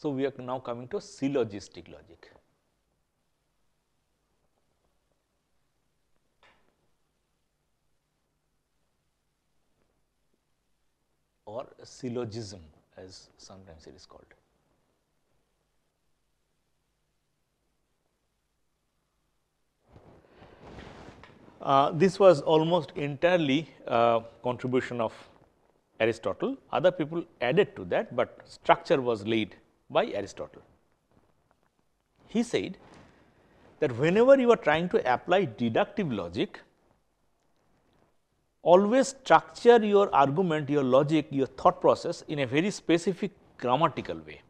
So, we are now coming to syllogistic logic. or syllogism as sometimes it is called. Uh, this was almost entirely uh, contribution of Aristotle. Other people added to that, but structure was laid by Aristotle. He said that whenever you are trying to apply deductive logic, always structure your argument, your logic, your thought process in a very specific grammatical way,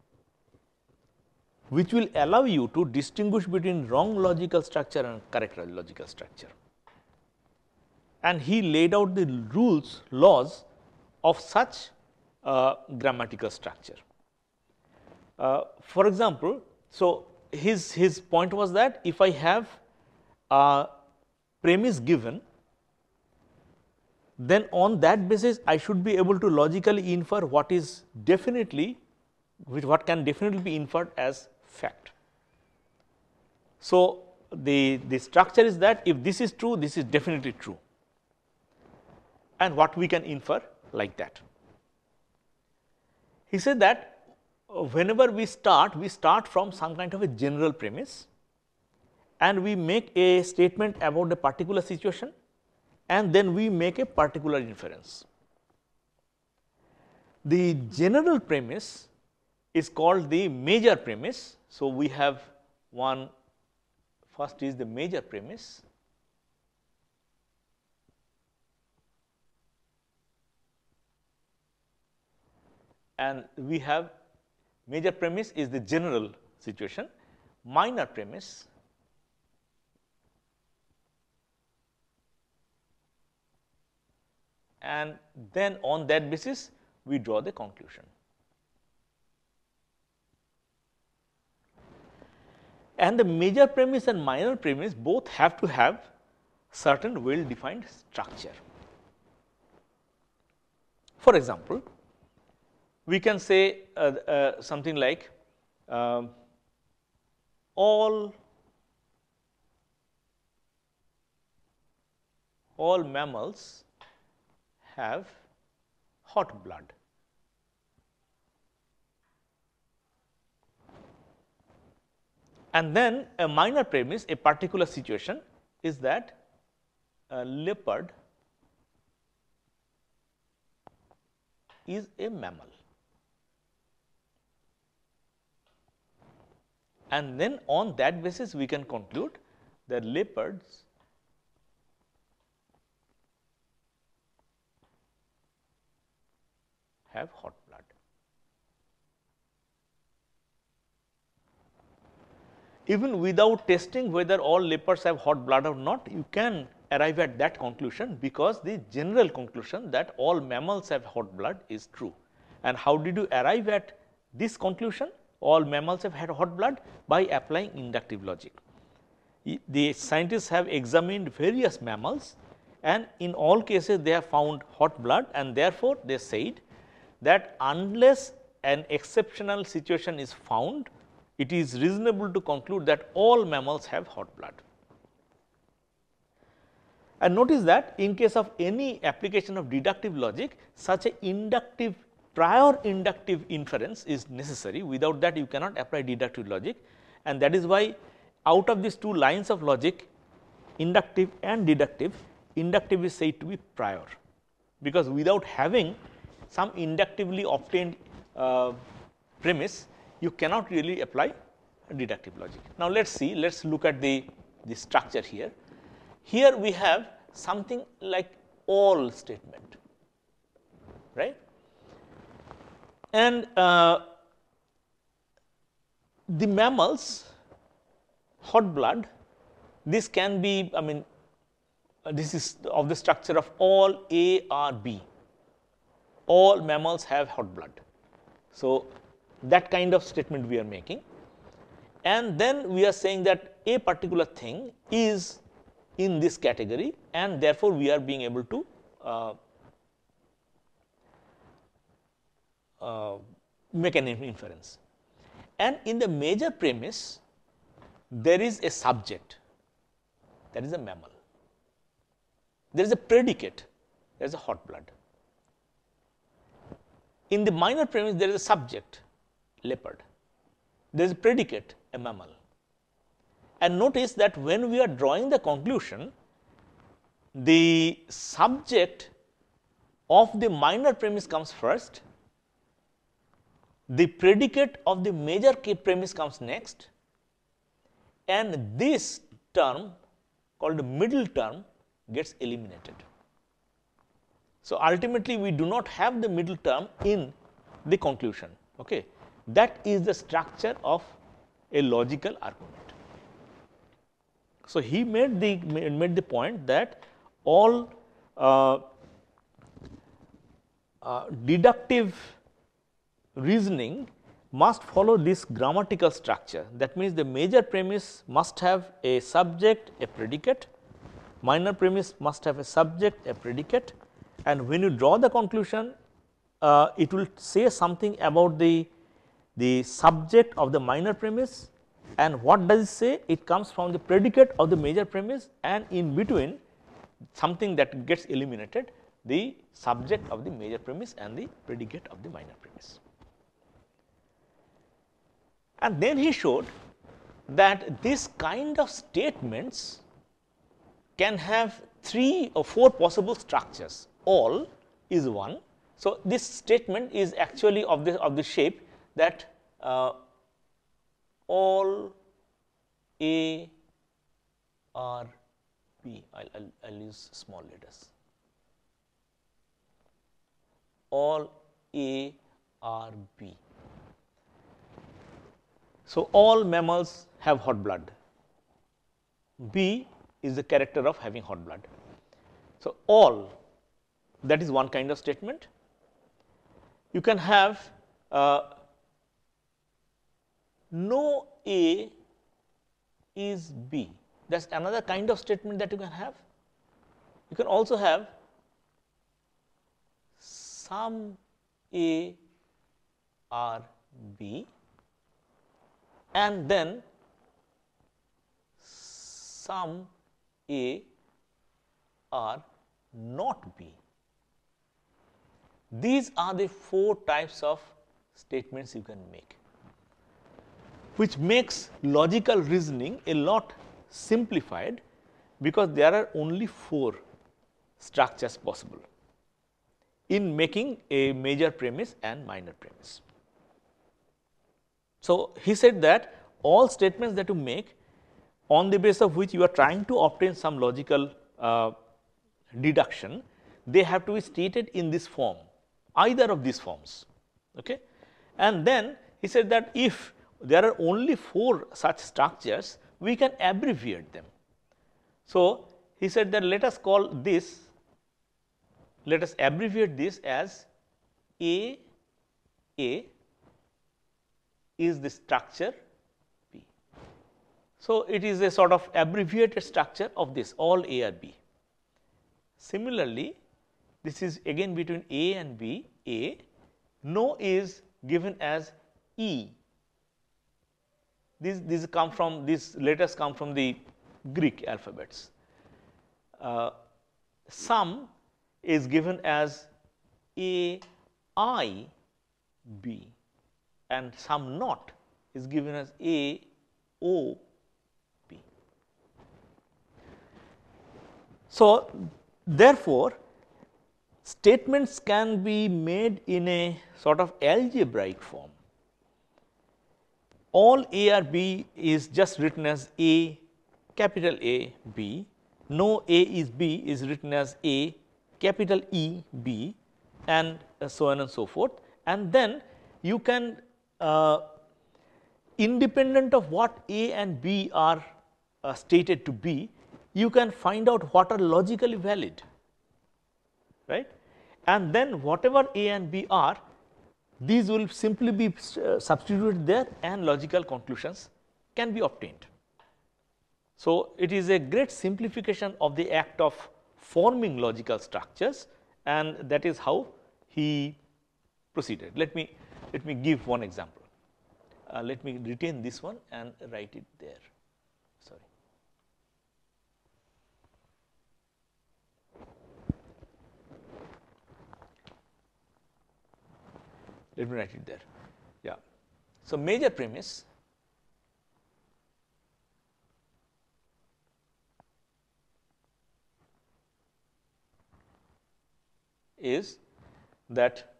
which will allow you to distinguish between wrong logical structure and correct logical structure. And he laid out the rules, laws of such uh, grammatical structure. Uh, for example, so his, his point was that if I have a premise given, then on that basis I should be able to logically infer what is definitely, what can definitely be inferred as fact. So, the, the structure is that if this is true, this is definitely true and what we can infer like that. He said that whenever we start, we start from some kind of a general premise and we make a statement about a particular situation and then we make a particular inference. The general premise is called the major premise. So, we have one first is the major premise and we have Major premise is the general situation, minor premise and then on that basis we draw the conclusion. And the major premise and minor premise both have to have certain well defined structure. For example, we can say uh, uh, something like um, all all mammals have hot blood. And then a minor premise, a particular situation is that a leopard is a mammal. and then on that basis we can conclude that leopards have hot blood. Even without testing whether all leopards have hot blood or not, you can arrive at that conclusion because the general conclusion that all mammals have hot blood is true. And how did you arrive at this conclusion? all mammals have had hot blood by applying inductive logic. The scientists have examined various mammals and in all cases they have found hot blood and therefore, they said that unless an exceptional situation is found, it is reasonable to conclude that all mammals have hot blood. And notice that in case of any application of deductive logic, such an inductive prior inductive inference is necessary without that you cannot apply deductive logic and that is why out of these two lines of logic inductive and deductive inductive is said to be prior because without having some inductively obtained uh, premise you cannot really apply deductive logic. Now, let us see let us look at the, the structure here. Here we have something like all statement right and uh, the mammals hot blood this can be I mean uh, this is of the structure of all A R B. all mammals have hot blood. So, that kind of statement we are making and then we are saying that a particular thing is in this category and therefore, we are being able to uh, uh, make an inference. And in the major premise, there is a subject that is a mammal, there is a predicate there is a hot blood. In the minor premise, there is a subject leopard, there is a predicate a mammal. And notice that when we are drawing the conclusion, the subject of the minor premise comes first the predicate of the major key premise comes next and this term called middle term gets eliminated. So, ultimately we do not have the middle term in the conclusion. Okay. That is the structure of a logical argument. So, he made the made the point that all uh, uh, deductive reasoning must follow this grammatical structure. That means, the major premise must have a subject, a predicate, minor premise must have a subject, a predicate and when you draw the conclusion, uh, it will say something about the, the subject of the minor premise and what does it say? It comes from the predicate of the major premise and in between something that gets eliminated the subject of the major premise and the predicate of the minor premise. And then he showed that this kind of statements can have three or four possible structures all is one. So, this statement is actually of the of the shape that uh, all A R P I will I'll use small letters all A R B so, all mammals have hot blood. B is the character of having hot blood. So, all that is one kind of statement. You can have uh, no A is B that is another kind of statement that you can have. You can also have some A are B and then some A are not B. These are the four types of statements you can make, which makes logical reasoning a lot simplified because there are only four structures possible in making a major premise and minor premise. So, he said that all statements that you make on the basis of which you are trying to obtain some logical uh, deduction, they have to be stated in this form, either of these forms. Okay? And then he said that if there are only four such structures, we can abbreviate them. So, he said that let us call this, let us abbreviate this as A, A is the structure P. So, it is a sort of abbreviated structure of this all A or B. Similarly, this is again between A and B A no is given as E. These, these come from these letters come from the Greek alphabets. Uh, sum is given as A I B and some knot is given as A O P. So, therefore, statements can be made in a sort of algebraic form. All A or B is just written as A capital A B, no A is B is written as A capital E B and so on and so forth and then you can uh, independent of what A and B are uh, stated to be, you can find out what are logically valid, right? And then whatever A and B are, these will simply be uh, substituted there and logical conclusions can be obtained. So, it is a great simplification of the act of forming logical structures and that is how he proceeded. Let me let me give one example. Uh, let me retain this one and write it there. Sorry. Let me write it there. Yeah. So, major premise is that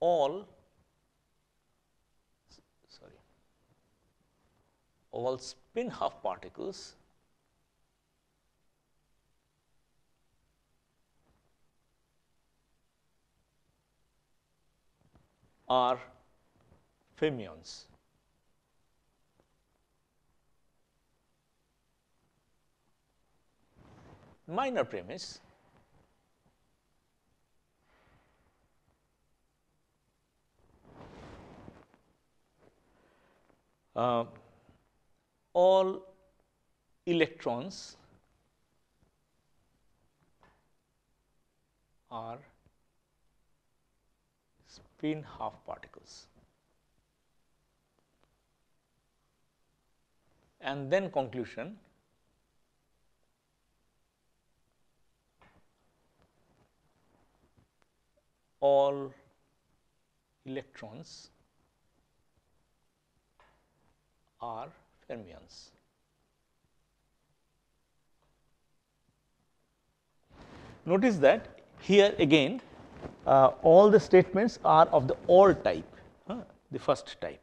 all all spin half particles are fermions. Minor premise Uh, all electrons are spin half particles and then conclusion all electrons are fermions. Notice that here again uh, all the statements are of the all type, uh, the first type.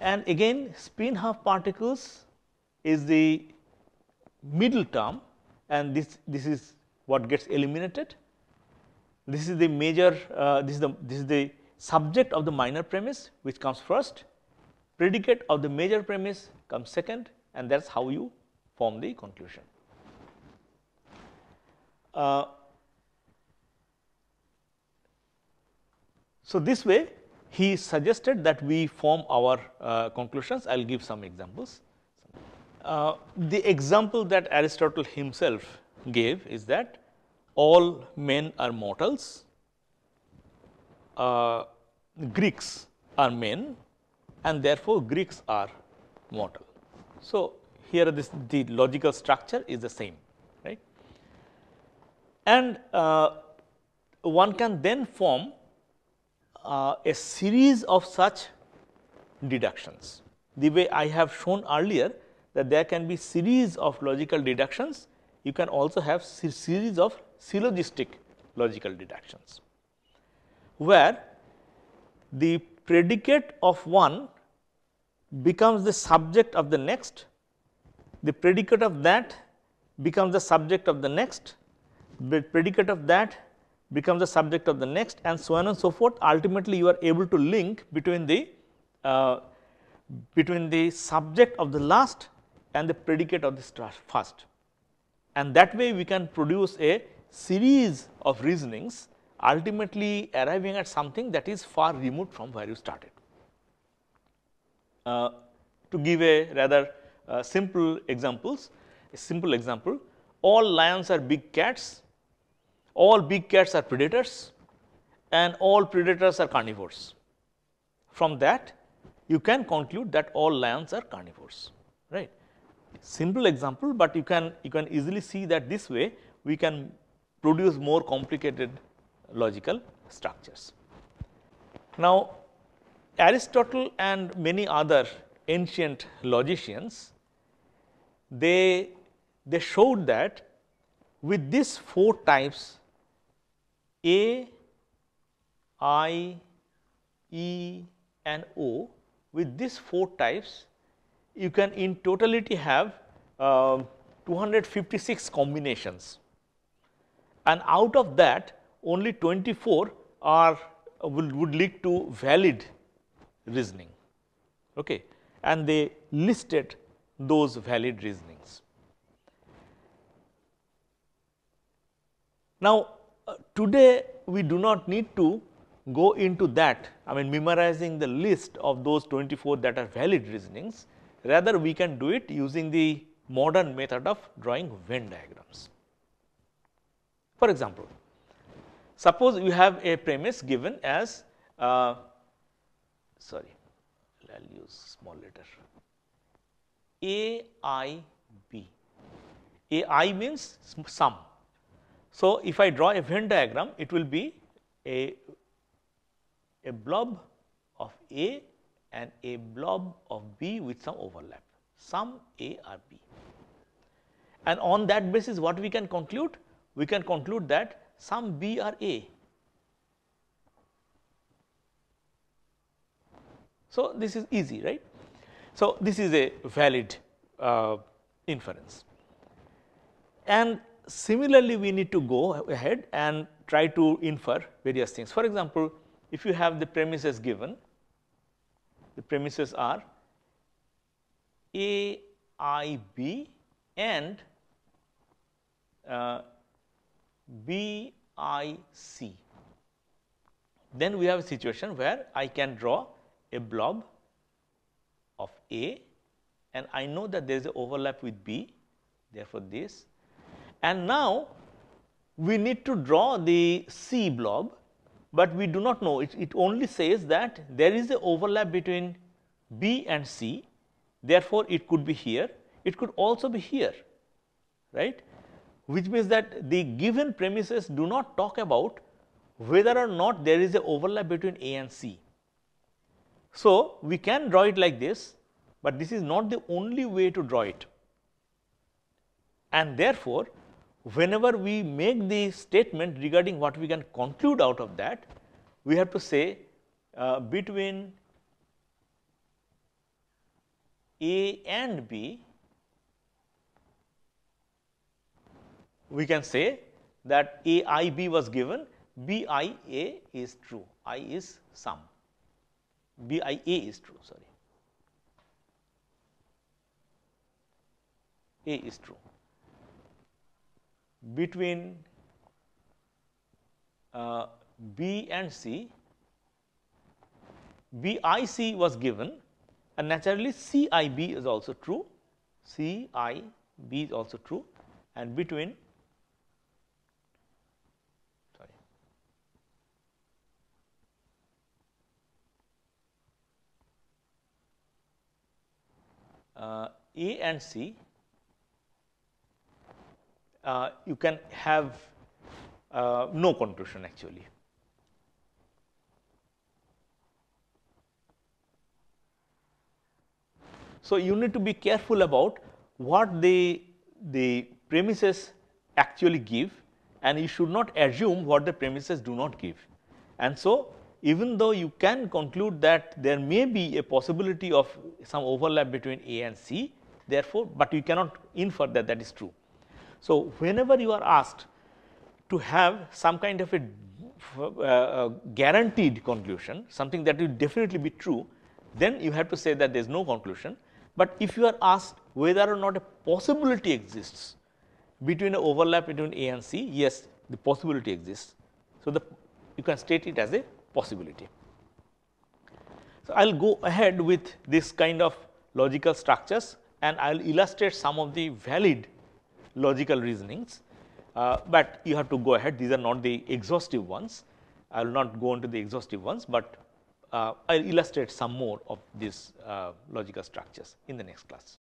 And again spin half particles is the middle term and this, this is what gets eliminated. This is the major, uh, this, is the, this is the subject of the minor premise which comes first predicate of the major premise comes second and that is how you form the conclusion. Uh, so, this way he suggested that we form our uh, conclusions. I will give some examples. Uh, the example that Aristotle himself gave is that all men are mortals, uh, Greeks are men, and therefore Greeks are mortal. So, here this the logical structure is the same right and uh, one can then form uh, a series of such deductions. The way I have shown earlier that there can be series of logical deductions, you can also have series of syllogistic logical deductions, where the predicate of one becomes the subject of the next, the predicate of that becomes the subject of the next, the predicate of that becomes the subject of the next and so on and so forth. Ultimately, you are able to link between the, uh, between the subject of the last and the predicate of the first. And that way we can produce a series of reasonings ultimately arriving at something that is far removed from where you started. Uh, to give a rather uh, simple examples, a simple example, all lions are big cats, all big cats are predators and all predators are carnivores. From that you can conclude that all lions are carnivores, right. Simple example, but you can, you can easily see that this way we can produce more complicated logical structures. Now, Aristotle and many other ancient logicians, they, they showed that with these four types A, I, E and O, with these four types you can in totality have uh, um, 256 combinations and out of that only 24 are will, would lead to valid reasoning okay and they listed those valid reasonings. Now uh, today we do not need to go into that I mean memorizing the list of those 24 that are valid reasonings rather we can do it using the modern method of drawing Venn diagrams. For example, suppose you have a premise given as uh, sorry I will use small letter A I B. A I means sum. So, if I draw a Venn diagram it will be a, a blob of A and a blob of B with some overlap sum A or B. And on that basis what we can conclude? We can conclude that sum B or A So, this is easy right. So, this is a valid uh, inference and similarly we need to go ahead and try to infer various things. For example, if you have the premises given, the premises are A, I, B and uh, B, I, C. Then we have a situation where I can draw a blob of A and I know that there is an overlap with B therefore this and now we need to draw the C blob but we do not know it, it only says that there is an overlap between B and C therefore it could be here it could also be here right which means that the given premises do not talk about whether or not there is an overlap between A and C so, we can draw it like this, but this is not the only way to draw it. And therefore, whenever we make the statement regarding what we can conclude out of that, we have to say uh, between A and B, we can say that AIB was given, BIA is true, I is sum. BIA is true sorry A is true between uh, B and C BIC was given and naturally CIB is also true CIB is also true and between A and C uh, you can have uh, no contusion actually. So, you need to be careful about what the, the premises actually give and you should not assume what the premises do not give. And so, even though you can conclude that there may be a possibility of some overlap between A and C therefore, but you cannot infer that that is true. So, whenever you are asked to have some kind of a uh, uh guaranteed conclusion something that will definitely be true then you have to say that there is no conclusion. But if you are asked whether or not a possibility exists between an overlap between A and C yes the possibility exists. So, the you can state it as a possibility. So, I will go ahead with this kind of logical structures and I will illustrate some of the valid logical reasonings, uh, but you have to go ahead these are not the exhaustive ones. I will not go into the exhaustive ones, but uh, I will illustrate some more of these uh, logical structures in the next class.